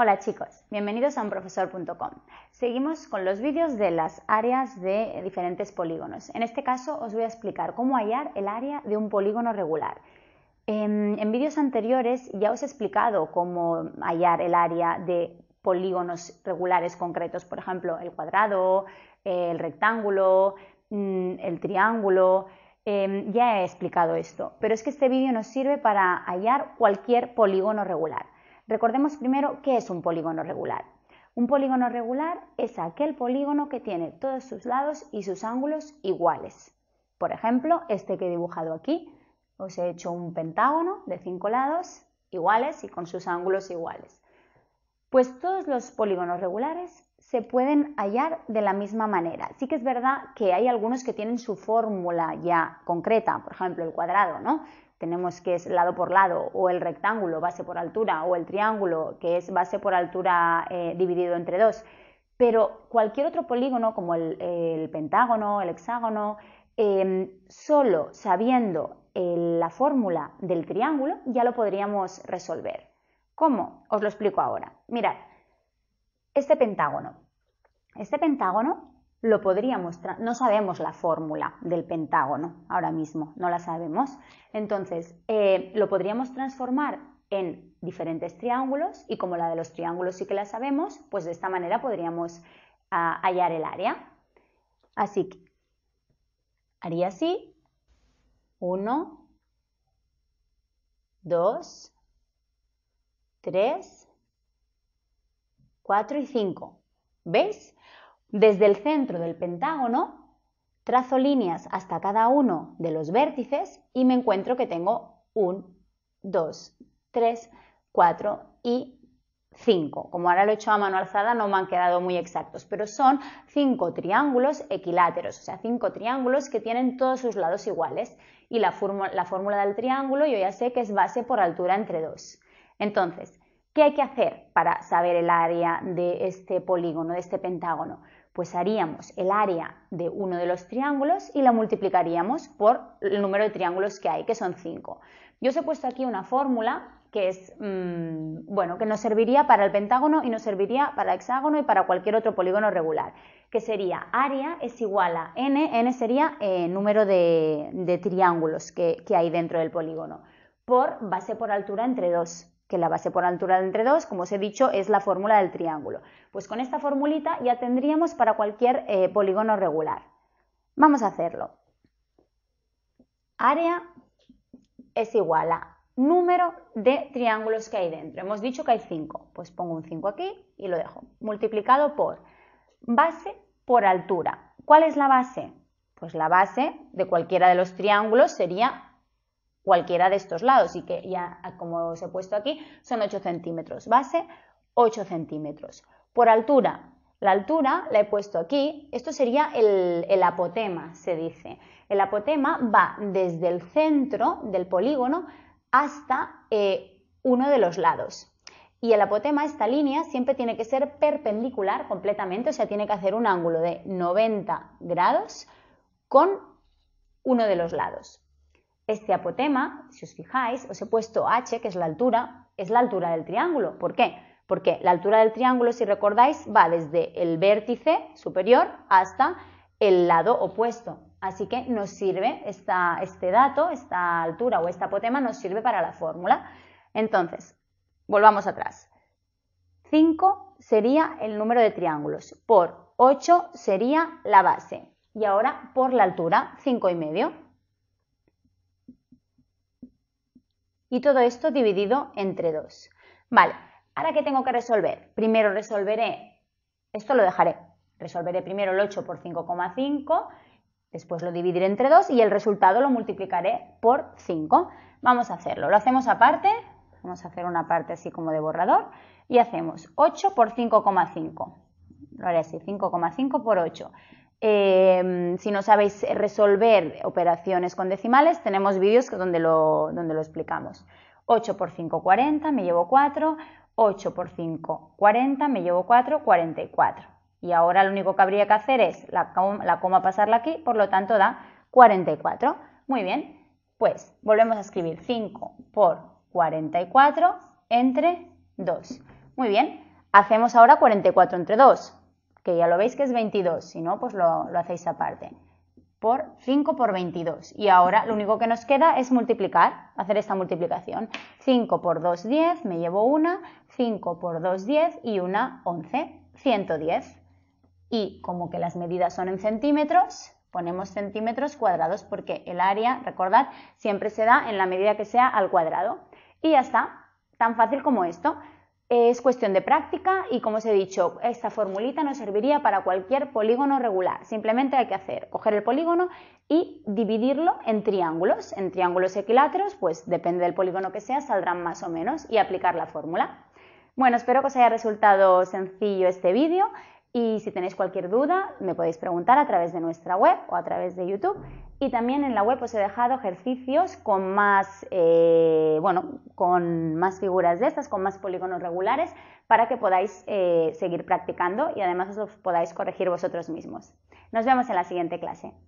Hola chicos, bienvenidos a unprofesor.com. Seguimos con los vídeos de las áreas de diferentes polígonos. En este caso os voy a explicar cómo hallar el área de un polígono regular. En, vídeos anteriores ya os he explicado cómo hallar el área de polígonos regulares concretos, por ejemplo, el cuadrado, el rectángulo, mm, el triángulo. Em, ya he explicado esto, pero es que este vídeo nos sirve para hallar cualquier polígono regular. Recordemos primero qué es un polígono regular. Un polígono regular es aquel polígono que tiene todos sus lados y sus ángulos iguales. Por ejemplo, este que he dibujado aquí, os he hecho un pentágono de cinco lados iguales y con sus ángulos iguales. Pues todos los polígonos regulares se pueden hallar de la misma manera. Sí que es verdad que hay algunos que tienen su fórmula ya concreta, por ejemplo el cuadrado, ¿no? tenemos que es lado por lado, o el rectángulo, base por altura, o el triángulo, que es base por altura eh, dividido entre dos. Pero cualquier otro polígono, como el, pentágono, el hexágono, em, solo sabiendo eh, la fórmula del triángulo ya lo podríamos resolver. ¿Cómo? Os lo explico ahora. Mirad, este pentágono. Este pentágono lo podríamos, no sabemos la fórmula del pentágono ahora mismo, no la sabemos. Entonces, eh, lo podríamos transformar en diferentes triángulos y como la de los triángulos sí que la sabemos, pues de esta manera podríamos ah, hallar el área. Así que haría así, 1, 2, 3, 4 y 5. ¿Veis? Desde el centro del pentágono trazo líneas hasta cada uno de los vértices y me encuentro que tengo 1, 2, 3, 4 y 5. Como ahora lo he hecho a mano alzada no me han quedado muy exactos, pero son 5 triángulos equiláteros, o sea, 5 triángulos que tienen todos sus lados iguales y la, la fórmula del triángulo yo ya sé que es base por altura entre 2. Entonces, ¿qué hay que hacer para saber el área de este polígono, de este pentágono? Pues haríamos el área de uno de los triángulos y la multiplicaríamos por el número de triángulos que hay, que son 5. Yo os he puesto aquí una fórmula que es mm, bueno, que nos serviría para el pentágono y nos serviría para el hexágono y para cualquier otro polígono regular, que sería área es igual a n, n sería el eh, número de, triángulos que, que, hay dentro del polígono, por base por altura entre 2 que la base por altura de entre 2, como os he dicho, es la fórmula del triángulo. Pues con esta formulita ya tendríamos para cualquier eh, polígono regular. Vamos a hacerlo. Área es igual a número de triángulos que hay dentro. Hemos dicho que hay 5, pues pongo un 5 aquí y lo dejo. Multiplicado por base por altura. ¿Cuál es la base? Pues la base de cualquiera de los triángulos sería cualquiera de estos lados y que ya como os he puesto aquí son 8 centímetros base, 8 centímetros. Por altura, la altura la he puesto aquí, esto sería el, apotema, se dice. El apotema va desde el centro del polígono hasta eh, uno de los lados. Y el apotema, esta línea, siempre tiene que ser perpendicular completamente, o sea, tiene que hacer un ángulo de 90 grados con uno de los lados. Este apotema, si os fijáis, os he puesto h, que es la altura, es la altura del triángulo. ¿Por qué? Porque la altura del triángulo, si recordáis, va desde el vértice superior hasta el lado opuesto. Así que nos sirve este dato, esta altura o este apotema nos sirve para la fórmula. Entonces, volvamos atrás. 5 sería el número de triángulos, por 8 sería la base y ahora por la altura, 5 y medio. Y todo esto dividido entre 2. Vale, ahora que tengo que resolver? Primero resolveré, esto lo dejaré, resolveré primero el 8 por 5,5, después lo dividiré entre 2 y el resultado lo multiplicaré por 5. Vamos a hacerlo, lo hacemos aparte, vamos a hacer una parte así como de borrador y hacemos 8 por 5,5. Lo haré así, 5,5 por 8. Em, si no sabéis resolver operaciones con decimales, tenemos vídeos donde lo, donde lo explicamos. 8 por 5, 40, me llevo 4. 8 por 5, 40, me llevo 4, 44. Y ahora lo único que habría que hacer es la, la coma pasarla aquí, por lo tanto da 44. Muy bien, pues volvemos a escribir 5 por 44 entre 2. Muy bien, hacemos ahora 44 entre 2 que ya lo veis que es 22, si no, pues lo, lo hacéis aparte, por 5 por 22. Y ahora lo único que nos queda es multiplicar, hacer esta multiplicación. 5 por 2, 10, me llevo una, 5 por 2, 10 y una, 11, 110. Y como que las medidas son en centímetros, ponemos centímetros cuadrados porque el área, recordad, siempre se da en la medida que sea al cuadrado. Y ya está, tan fácil como esto. Es cuestión de práctica y como os he dicho, esta formulita nos serviría para cualquier polígono regular. Simplemente hay que hacer, coger el polígono y dividirlo en triángulos. En triángulos equiláteros, pues depende del polígono que sea, saldrán más o menos y aplicar la fórmula. Bueno, espero que os haya resultado sencillo este vídeo. Y si tenéis cualquier duda, me podéis preguntar a través de nuestra web o a través de YouTube. Y también en la web os he dejado ejercicios con más, eh, bueno, con más figuras de estas, con más polígonos regulares, para que podáis eh, seguir practicando y además os podáis corregir vosotros mismos. Nos vemos en la siguiente clase.